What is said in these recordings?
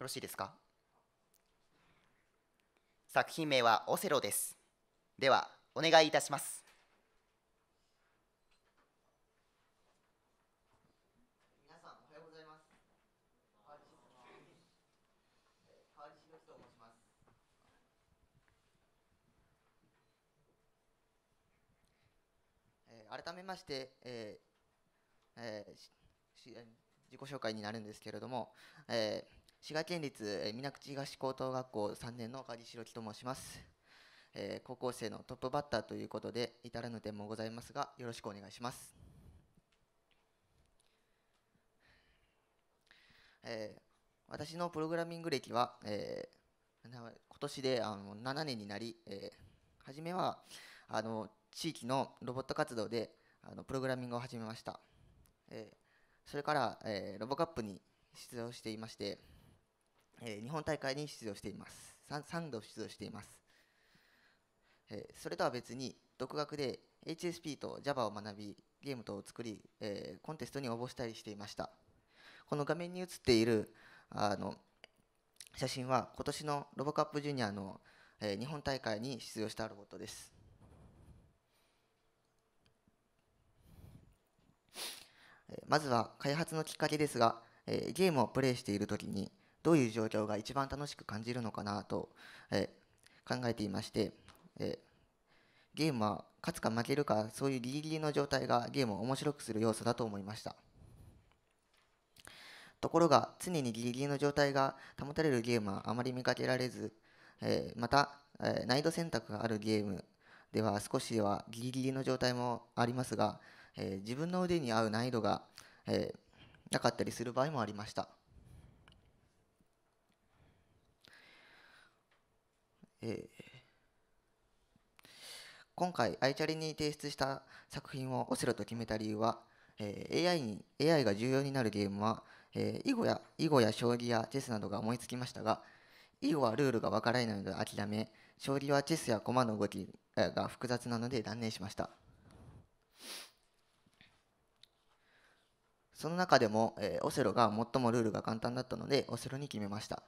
よろしいですか作品名はオセロですではお願いいたします改めまして、えーえー、自己紹介になるんですけれども、えー滋賀県立水口東高等学校3年の梶城樹と申します、えー、高校生のトップバッターということで至らぬ点もございますがよろしくお願いします、えー、私のプログラミング歴は、えー、今年であの7年になり、えー、初めはあの地域のロボット活動であのプログラミングを始めました、えー、それから、えー、ロボカップに出場していましてえ日本大会に出場しています 3, 3度出場しています、えそれとは別に独学で HSP と Java を学びゲーム等を作り、えコンテストに応募したりしていましたこの画面に写っているあの写真は今年のロボカップジュニアの、え日本大会に出場したロボットですまずは開発のきっかけですが、えゲームをプレイしているときにどういう状況が一番楽しく感じるのかなと、えー、考えていまして、えー、ゲームは勝つか負けるかそういうギリギリの状態がゲームを面白くする要素だと思いましたところが常にギリギリの状態が保たれるゲームはあまり見かけられず、えー、また、え難易度選択があるゲームでは少しはギリギリの状態もありますが、え自分の腕に合う難易度が、えなかったりする場合もありましたえー、今回アイチャリに提出した作品をオセロと決めた理由は、えー、AI, に AI が重要になるゲームは、えー、囲碁や囲碁や将棋やチェスなどが思いつきましたが囲碁はルールがわからないので諦め将棋はチェスや駒の動きが複雑なので断念しましたその中でも、えー、オセロが最もルールが簡単だったのでオセロに決めました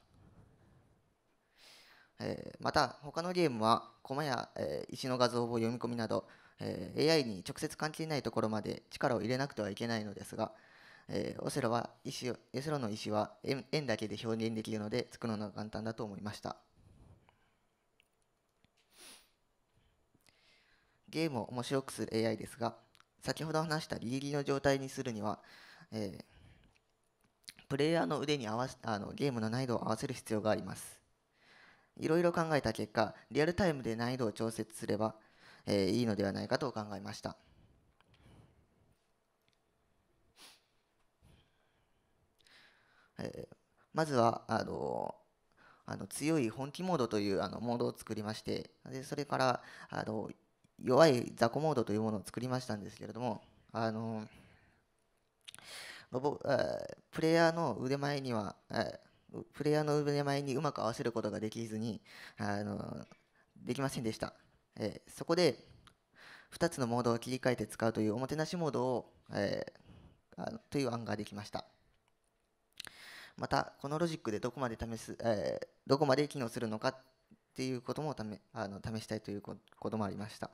えまた他のゲームはコマや、え石の画像を読み込みなど、え AI に直接関係ないところまで力を入れなくてはいけないのですが、えオセロは石オセロの石は円だけで表現できるので作るのが簡単だと思いましたゲームを面白くする AI ですが先ほど話したギリギリの状態にするには、えー、プレイヤーの腕に合わせあのゲームの難易度を合わせる必要がありますいろいろ考えた結果リアルタイムで難易度を調節すれば、えー、いいのではないかと考えましたえまずはあのあの強い本気モードというあのモードを作りましてでそれからあの弱い雑魚モードというものを作りましたんですけれどもあのロボプレイヤーの腕前には、えプレイヤーの腕前にうまく合わせることができずにあのできませんでした、えー、そこで2つのモードを切り替えて使うというおもてなしモードを、えー、という案ができましたまたこのロジックでどこまで試す、えー、どこまで機能するのかっていうこともためあの試したいということもありました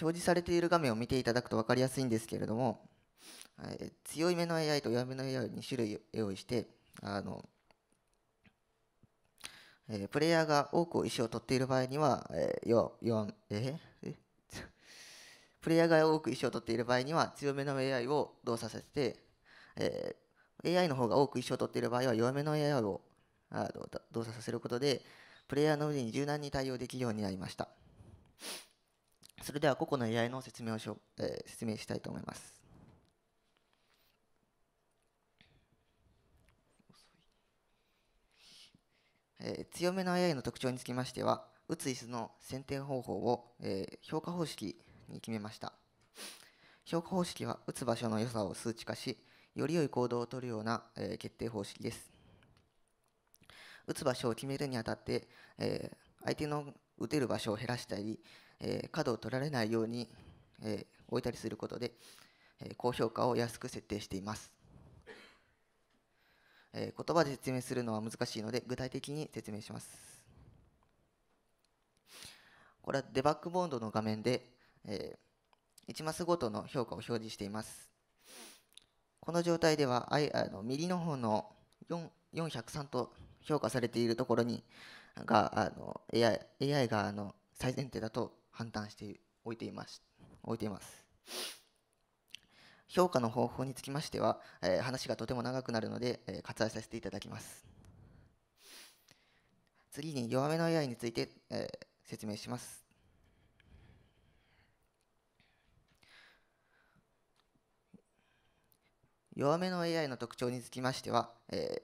表示されている画面を見ていただくと分かりやすいんですけれども、え強い目の AI と弱めの AI を2種類用意してあの、えプレイヤーが多く石を取っている場合には、えー、4えー、プレイヤーが多く石を取っている場合には強めの AI を動作させて、えー、AI の方が多く石を取っている場合は弱めの AI をあ動作させることでプレイヤーの上に柔軟に対応できるようになりました。それでは個々の依頼の説明をしょ、えー、説明したいと思います。えー、強めの AI の特徴につきましては、打つ椅子の選定方法を、えー、評価方式に決めました。評価方式は打つ場所の良さを数値化し、より良い行動をとるような、えー、決定方式です。打つ場所を決めるにあたって、えー、相手の打てる場所を減らしたり、え角を取られないように、え置いたりすることで、え高評価を安く設定しています、え言葉で説明するのは難しいので具体的に説明しますこれはデバッグボンドの画面で、え1マスごとの評価を表示していますこの状態ではあの右の方の403と評価されているところにがあの AI, AI があの最前提だと判断しておいています置いています評価の方法につきましては、えー、話がとても長くなるので、えー、割愛させていただきます次に弱めの AI について、えー、説明します弱めの AI の特徴につきましては、え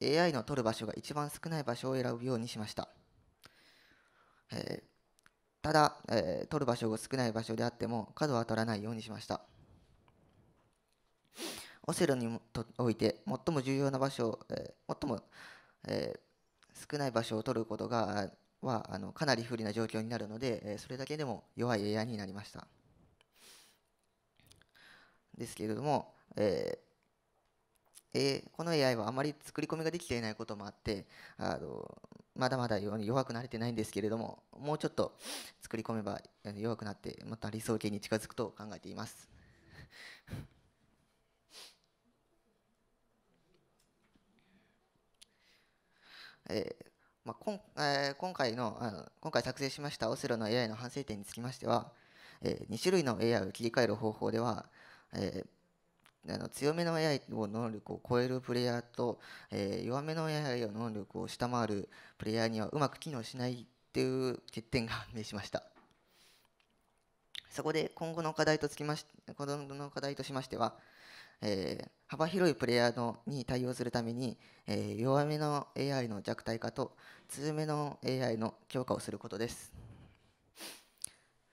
ー、AI の取る場所が一番少ない場所を選ぶようにしました、えただ、えー、取る場所が少ない場所であっても角は取らないようにしましたオセロにおいて最も重要な場所、えー、最も、えー、少ない場所を取ることがはあのかなり不利な状況になるので、えー、それだけでも弱いエアになりましたですけれども、えーえー、この AI はあまり作り込みができていないこともあってあのまだまだ弱くなれてないんですけれどももうちょっと作り込めば弱くなってまた理想形に近づくと考えています えーまあこんえー、今回のあの今回作成しましたオセロの AI の反省点につきましては、えー、2種類の AI を切り替える方法では、えーあの強めの AI を能力を超えるプレイヤーと、えー、弱めの AI を能力を下回るプレイヤーにはうまく機能しないっていう欠点が判明しましたそこで今後の課題とつきまし今後の課題としましては、えー、幅広いプレイヤーのに対応するために、えー、弱めの AI の弱体化と強めの AI の強化をすることです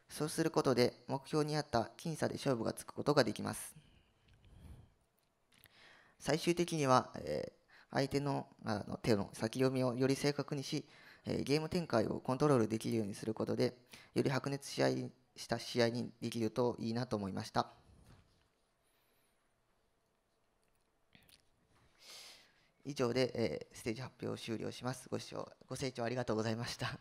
そうすることで目標に合った僅差で勝負がつくことができます最終的には、え相手のあの手の先読みをより正確にし、えゲーム展開をコントロールできるようにすることでより白熱試合した試合にできるといいなと思いました。以上で、えー、ステージ発表を終了します。ご視聴、ご清聴ありがとうございました。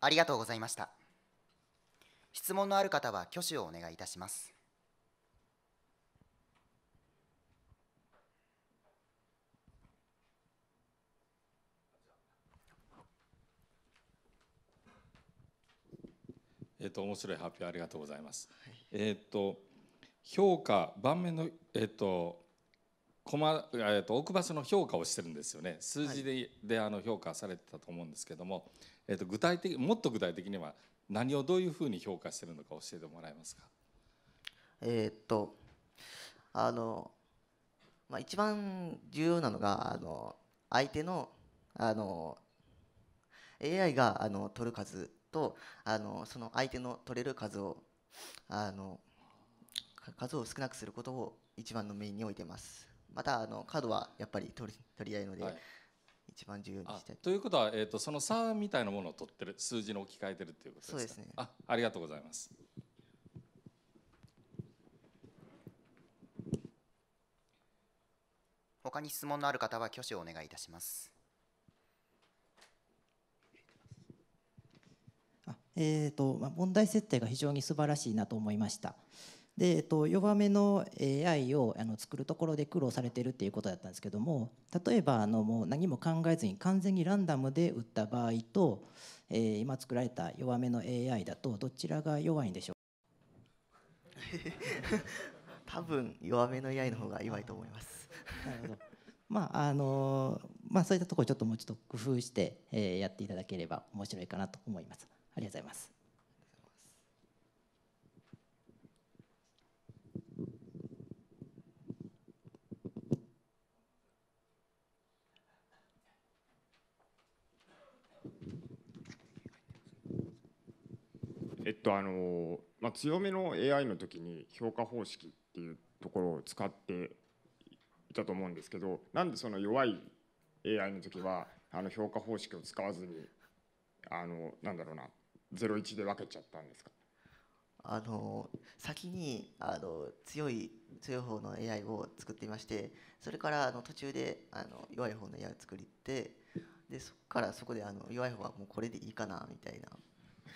ありがとうございました。質問のある方は挙手をお願いいたします。えっ、と面白い発表ありがとうございます。はい、えっ、と評価盤面のえっ、とコマえっと奥場所の評価をしてるんですよね数字ではい、であの評価されてたと思うんですけども、えっと具体的もっと具体的には何をどういうふうに評価してるのか教えてもらえますかえー、っとあの、まあ、一番重要なのがあの相手のあの AI があの取る数とあのその相手の取れる数をあの数を少なくすることを一番のメインに置いてますまたあのカードはやっぱり取り取り合いので、はい一番重要にしたいということは、えーと、その差みたいなものを取ってる数字に置き換えてるっていうことですかそうですねあありがとうございます他に質問のある方は挙手をお願いいたしますあえーと、あ、問題設定が非常に素晴らしいなと思いました。で、えっと、弱めの AI をあの作るところで苦労されてるっていうことだったんですけども例えばあのもう何も考えずに完全にランダムで打った場合と、えー、今作られた弱めの AI だとどちらが弱いんでしょう 多分弱めの AI の方が弱いと思いますなるほどまああのまあ、そういったところちょっともうちょっと工夫して、えー、やっていただければ面白いかなと思います。ありがとうございます。えっとあのまあ、強めの AI の時に評価方式っていうところを使っていたと思うんですけどなんでその弱い AI の時はあの評価方式を使わずにあのなんだろうな01で分けちゃったんですかあの先にあの強い強い方の AI を作っていましてそれからあの途中であの弱い方の AI を作りってでそこからそこであの弱い方はもうこれでいいかなみたいな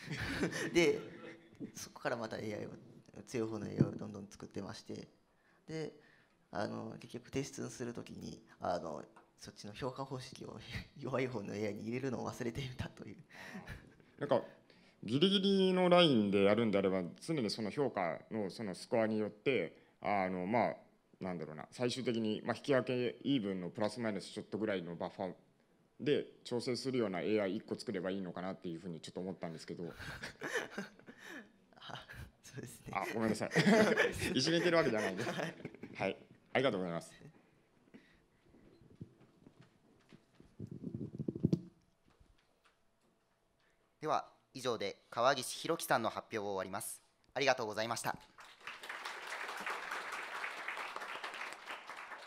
でそこからまた AI を強い方の AI をどんどん作ってましてであの結局提出する時にあのそっちの評価方式を 弱い方の AI に入れるのを忘れていたという。なんかギリギリのラインでやるんであれば常にその評価のそのスコアによってあのまあなんだろうな最終的にまあ引き分けイーブンのプラスマイナスちょっとぐらいのバッファで調整するような AI1 個作ればいいのかなっていうふうにちょっと思ったんですけど あそうですねあごめんなさいいじめてるわけじゃないんではいありがとうございますでは以上で川岸弘樹さんの発表を終わりますありがとうございました